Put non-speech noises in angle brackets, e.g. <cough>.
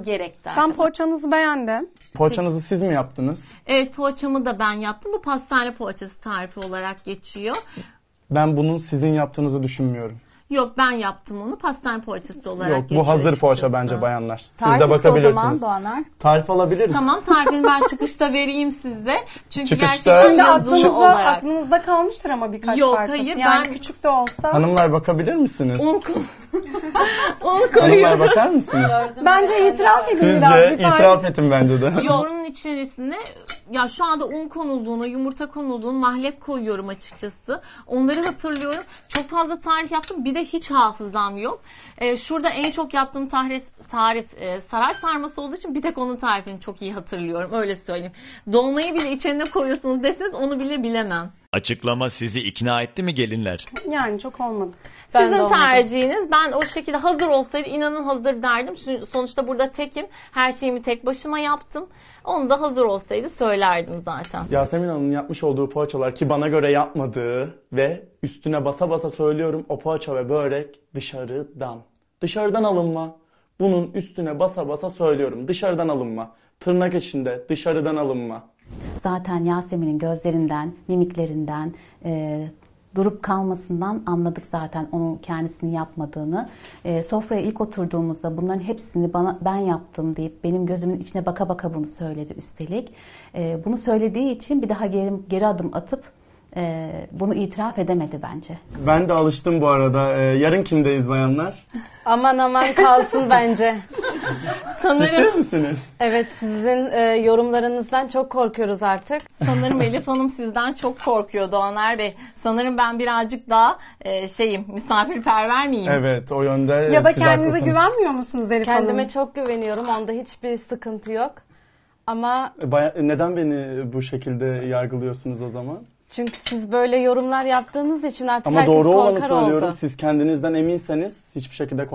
Gerekti. Ben poğaçanızı beğendim. Poğaçanızı siz mi yaptınız? Evet poğaçamı da ben yaptım. Bu pastane poğaçası tarifi olarak geçiyor. Ben bunun sizin yaptığınızı düşünmüyorum. Yok ben yaptım onu pastane poğaçası olarak Yok bu hazır poğaça bence bayanlar. Siz de Tarif iste o zaman bakabilirsiniz. Doğanar. Tarif alabiliriz. Tamam tarifini ben çıkışta vereyim size. Çünkü Çıkışta- gerçekten Şimdi Şimdi aklınızda, olarak. aklınızda kalmıştır ama birkaç Yok, parçası. hayır, yani ben- küçük de olsa. Hanımlar bakabilir misiniz? Un, <laughs> <laughs> <laughs> Onu koyuyoruz. bakar mısınız? Bence itiraf edin biraz. Sizce Bir itiraf etin bence de. Yoğurun içerisinde, ya şu anda un konulduğunu, yumurta konulduğunu, mahlep koyuyorum açıkçası. Onları hatırlıyorum. Çok fazla tarif yaptım. Bir de hiç hafızam yok. Ee, şurada en çok yaptığım tarif, tarif e, saray sarması olduğu için bir tek onun tarifini çok iyi hatırlıyorum. Öyle söyleyeyim. Dolmayı bile içine koyuyorsunuz deseniz onu bile bilemem. Açıklama sizi ikna etti mi gelinler? Yani çok olmadı. Ben Sizin tercihiniz. Ben o şekilde hazır olsaydı inanın hazır derdim. Sonuçta burada tekim. Her şeyimi tek başıma yaptım. Onu da hazır olsaydı söylerdim zaten. Yasemin Hanım'ın yapmış olduğu poğaçalar ki bana göre yapmadığı ve üstüne basa basa söylüyorum o poğaça ve börek dışarıdan. Dışarıdan alınma. Bunun üstüne basa basa söylüyorum. Dışarıdan alınma. Tırnak içinde dışarıdan alınma zaten Yasemin'in gözlerinden, mimiklerinden, e, durup kalmasından anladık zaten onun kendisini yapmadığını. E, sofraya ilk oturduğumuzda bunların hepsini bana ben yaptım deyip benim gözümün içine baka baka bunu söyledi üstelik. E, bunu söylediği için bir daha geri, geri adım atıp e, bunu itiraf edemedi bence. Ben de alıştım bu arada. E, yarın kimdeyiz bayanlar? aman aman kalsın bence. <laughs> Sanırım. Ciddi misiniz? Evet sizin e, yorumlarınızdan çok korkuyoruz artık. Sanırım Elif Hanım sizden çok korkuyor Doğaner Bey. Sanırım ben birazcık daha e, şeyim misafirperver miyim? Evet o yönde Ya da kendinize haklısınız. güvenmiyor musunuz Elif Hanım? Kendime çok güveniyorum. Onda hiçbir sıkıntı yok. Ama e, Baya- e, neden beni bu şekilde yargılıyorsunuz o zaman? çünkü siz böyle yorumlar yaptığınız için artık Ama herkes doğru olanı söylüyorum. oldu. Siz kendinizden eminseniz hiçbir şekilde